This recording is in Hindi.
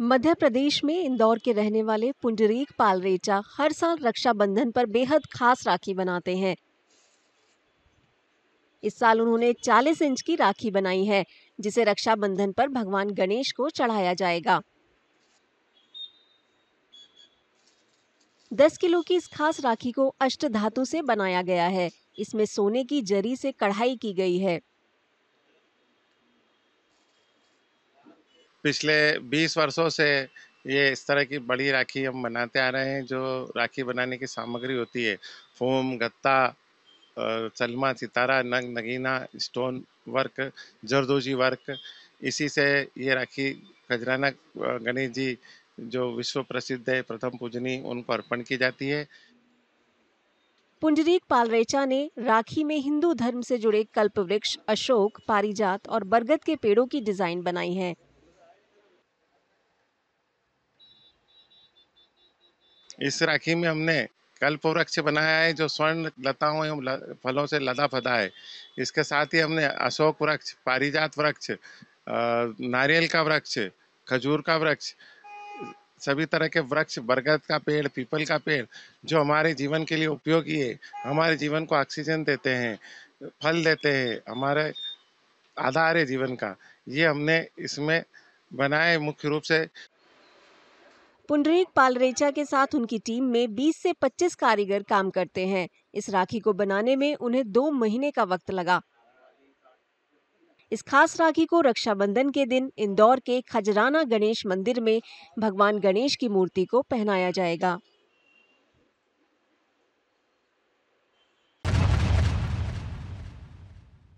मध्य प्रदेश में इंदौर के रहने वाले पुंडरीक रेचा हर साल रक्षाबंधन पर बेहद खास राखी बनाते हैं इस साल उन्होंने 40 इंच की राखी बनाई है जिसे रक्षाबंधन पर भगवान गणेश को चढ़ाया जाएगा 10 किलो की इस खास राखी को अष्ट धातु से बनाया गया है इसमें सोने की जरी से कढ़ाई की गई है पिछले 20 वर्षों से ये इस तरह की बड़ी राखी हम बनाते आ रहे हैं जो राखी बनाने की सामग्री होती है फोम गत्ता चलमा सितारा नग नगीना स्टोन वर्क जरदोजी वर्क इसी से ये राखी खजराना गणेश जी जो विश्व प्रसिद्ध है प्रथम पूजनी उनको अर्पण की जाती है पुंडरीक पालरेचा ने राखी में हिंदू धर्म से जुड़े कल्प वृक्ष अशोक पारिजात और बरगद के पेड़ों की डिजाइन बनाई है इस राखी में हमने कल्प वृक्ष बनाया है जो स्वर्ण लताओं एवं फलों से लदा फदा है इसके साथ ही हमने अशोक वृक्ष पारिजात वृक्ष नारियल का वृक्ष खजूर का वृक्ष सभी तरह के वृक्ष बरगद का पेड़ पीपल का पेड़ जो हमारे जीवन के लिए उपयोगी है हमारे जीवन को ऑक्सीजन देते हैं फल देते हैं हमारे आधार है जीवन का ये हमने इसमें बनाए मुख्य रूप से पुंडरीक पालरेचा के साथ उनकी टीम में 20 से 25 कारीगर काम करते हैं इस राखी को बनाने में उन्हें दो महीने का वक्त लगा इस खास राखी को रक्षाबंधन के दिन इंदौर के खजराना गणेश मंदिर में भगवान गणेश की मूर्ति को पहनाया जाएगा